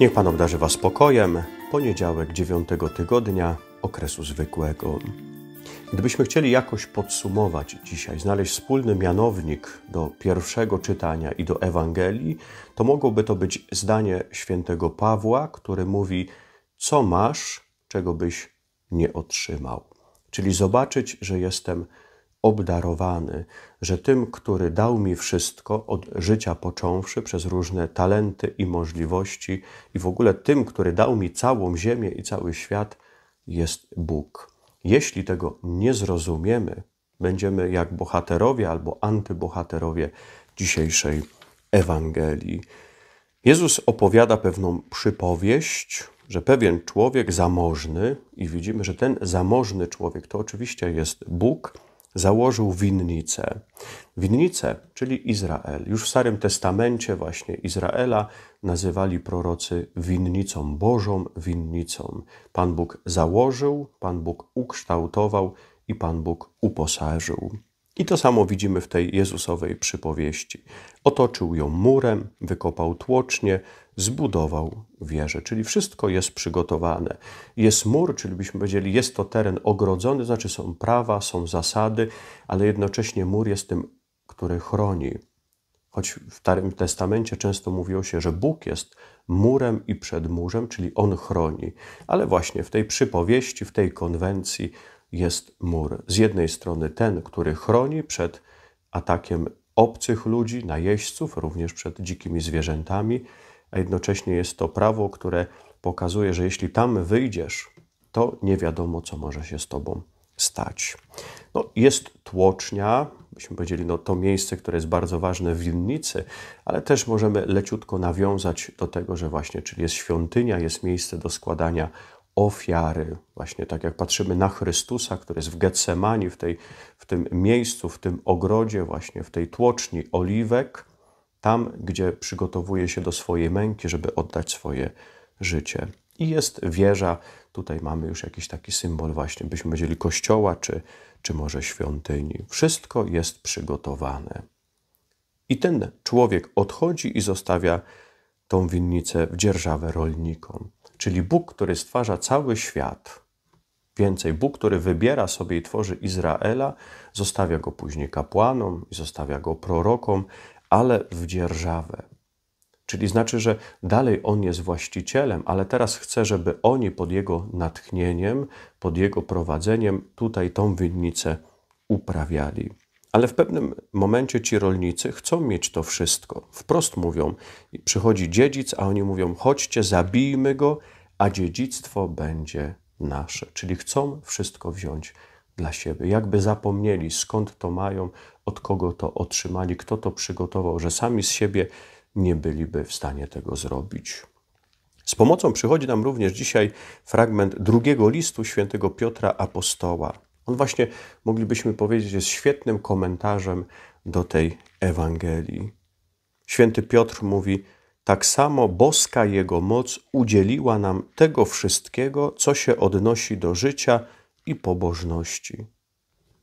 Niech Pan obdarzy Was spokojem. Poniedziałek dziewiątego tygodnia okresu zwykłego. Gdybyśmy chcieli jakoś podsumować dzisiaj, znaleźć wspólny mianownik do pierwszego czytania i do Ewangelii, to mogłoby to być zdanie świętego Pawła, który mówi: Co masz, czego byś nie otrzymał? Czyli zobaczyć, że jestem obdarowany, że tym, który dał mi wszystko, od życia począwszy, przez różne talenty i możliwości, i w ogóle tym, który dał mi całą ziemię i cały świat, jest Bóg. Jeśli tego nie zrozumiemy, będziemy jak bohaterowie albo antybohaterowie dzisiejszej Ewangelii. Jezus opowiada pewną przypowieść, że pewien człowiek zamożny, i widzimy, że ten zamożny człowiek to oczywiście jest Bóg, założył winnicę. Winnicę, czyli Izrael. Już w Starym Testamencie właśnie Izraela nazywali prorocy winnicą Bożą, winnicą. Pan Bóg założył, Pan Bóg ukształtował i Pan Bóg uposażył. I to samo widzimy w tej Jezusowej przypowieści. Otoczył ją murem, wykopał tłocznie, zbudował wieżę, czyli wszystko jest przygotowane. Jest mur, czyli byśmy powiedzieli, jest to teren ogrodzony, znaczy są prawa, są zasady, ale jednocześnie mur jest tym, który chroni. Choć w Starym Testamencie często mówiło się, że Bóg jest murem i przed murzem, czyli On chroni. Ale właśnie w tej przypowieści, w tej konwencji jest mur. Z jednej strony ten, który chroni przed atakiem obcych ludzi, najeźdźców, również przed dzikimi zwierzętami, a jednocześnie jest to prawo, które pokazuje, że jeśli tam wyjdziesz, to nie wiadomo, co może się z tobą stać. No, jest tłocznia, byśmy powiedzieli, no, to miejsce, które jest bardzo ważne w winnicy, ale też możemy leciutko nawiązać do tego, że właśnie, czyli jest świątynia, jest miejsce do składania ofiary. Właśnie tak jak patrzymy na Chrystusa, który jest w Getsemani, w, tej, w tym miejscu, w tym ogrodzie, właśnie w tej tłoczni oliwek, tam, gdzie przygotowuje się do swojej męki, żeby oddać swoje życie. I jest wieża, tutaj mamy już jakiś taki symbol, właśnie byśmy powiedzieli kościoła, czy, czy może świątyni. Wszystko jest przygotowane. I ten człowiek odchodzi i zostawia tą winnicę w dzierżawę rolnikom czyli Bóg, który stwarza cały świat. Więcej, Bóg, który wybiera sobie i tworzy Izraela, zostawia go później kapłanom i zostawia go prorokom, ale w dzierżawę. Czyli znaczy, że dalej on jest właścicielem, ale teraz chce, żeby oni pod jego natchnieniem, pod jego prowadzeniem tutaj tą winnicę uprawiali. Ale w pewnym momencie ci rolnicy chcą mieć to wszystko. Wprost mówią, przychodzi dziedzic, a oni mówią: chodźcie, zabijmy go, a dziedzictwo będzie nasze. Czyli chcą wszystko wziąć dla siebie. Jakby zapomnieli, skąd to mają, od kogo to otrzymali, kto to przygotował, że sami z siebie nie byliby w stanie tego zrobić. Z pomocą przychodzi nam również dzisiaj fragment drugiego listu świętego Piotra Apostoła. On właśnie, moglibyśmy powiedzieć, jest świetnym komentarzem do tej Ewangelii. Święty Piotr mówi: Tak samo boska Jego moc udzieliła nam tego wszystkiego, co się odnosi do życia i pobożności.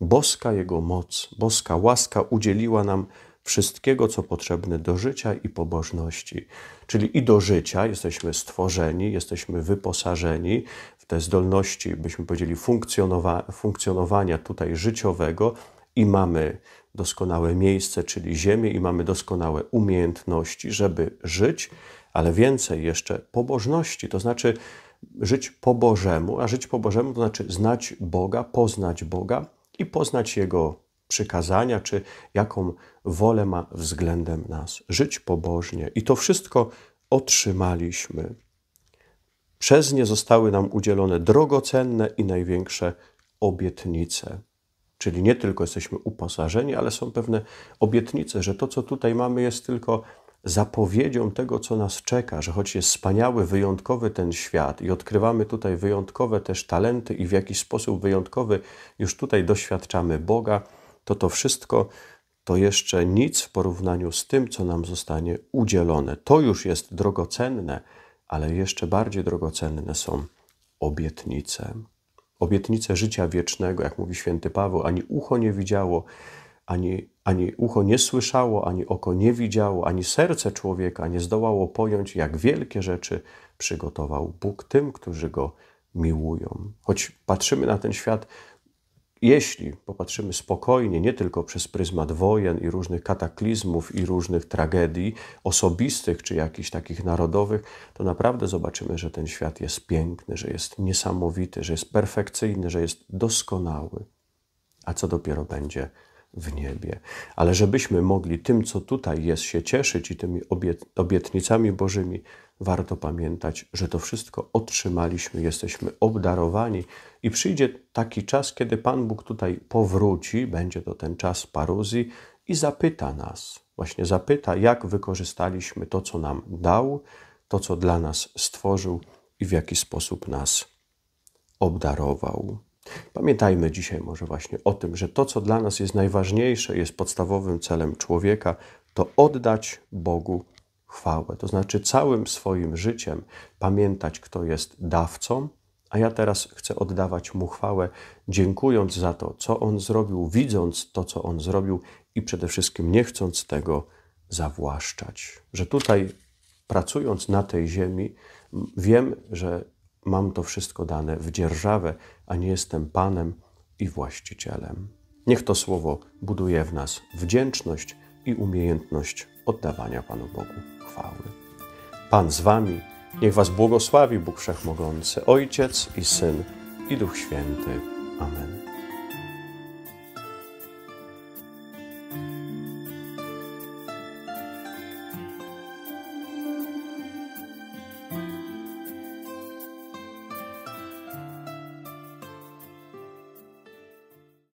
Boska Jego moc, boska łaska udzieliła nam wszystkiego, co potrzebne do życia i pobożności. Czyli i do życia jesteśmy stworzeni, jesteśmy wyposażeni, te zdolności, byśmy powiedzieli, funkcjonowa funkcjonowania tutaj życiowego i mamy doskonałe miejsce, czyli ziemię, i mamy doskonałe umiejętności, żeby żyć, ale więcej jeszcze pobożności, to znaczy żyć po Bożemu, a żyć po Bożemu to znaczy znać Boga, poznać Boga i poznać Jego przykazania, czy jaką wolę ma względem nas. Żyć pobożnie. I to wszystko otrzymaliśmy przez nie zostały nam udzielone drogocenne i największe obietnice. Czyli nie tylko jesteśmy uposażeni, ale są pewne obietnice, że to, co tutaj mamy, jest tylko zapowiedzią tego, co nas czeka, że choć jest wspaniały, wyjątkowy ten świat i odkrywamy tutaj wyjątkowe też talenty i w jakiś sposób wyjątkowy już tutaj doświadczamy Boga, to to wszystko to jeszcze nic w porównaniu z tym, co nam zostanie udzielone. To już jest drogocenne ale jeszcze bardziej drogocenne są obietnice. Obietnice życia wiecznego, jak mówi święty Paweł, ani ucho nie widziało, ani, ani ucho nie słyszało, ani oko nie widziało, ani serce człowieka nie zdołało pojąć, jak wielkie rzeczy przygotował Bóg tym, którzy go miłują. Choć patrzymy na ten świat jeśli popatrzymy spokojnie, nie tylko przez pryzmat wojen i różnych kataklizmów i różnych tragedii osobistych czy jakichś takich narodowych, to naprawdę zobaczymy, że ten świat jest piękny, że jest niesamowity, że jest perfekcyjny, że jest doskonały. A co dopiero będzie w niebie. Ale żebyśmy mogli tym, co tutaj jest, się cieszyć i tymi obietnicami Bożymi, warto pamiętać, że to wszystko otrzymaliśmy, jesteśmy obdarowani i przyjdzie taki czas, kiedy Pan Bóg tutaj powróci, będzie to ten czas paruzji i zapyta nas, właśnie zapyta, jak wykorzystaliśmy to, co nam dał, to, co dla nas stworzył i w jaki sposób nas obdarował. Pamiętajmy dzisiaj może właśnie o tym, że to, co dla nas jest najważniejsze, jest podstawowym celem człowieka, to oddać Bogu chwałę. To znaczy całym swoim życiem pamiętać, kto jest dawcą, a ja teraz chcę oddawać Mu chwałę, dziękując za to, co On zrobił, widząc to, co On zrobił i przede wszystkim nie chcąc tego zawłaszczać. Że tutaj, pracując na tej ziemi, wiem, że Mam to wszystko dane w dzierżawę, a nie jestem panem i właścicielem. Niech to słowo buduje w nas wdzięczność i umiejętność oddawania Panu Bogu chwały. Pan z Wami, niech Was błogosławi Bóg Wszechmogący, Ojciec i Syn i Duch Święty. Amen.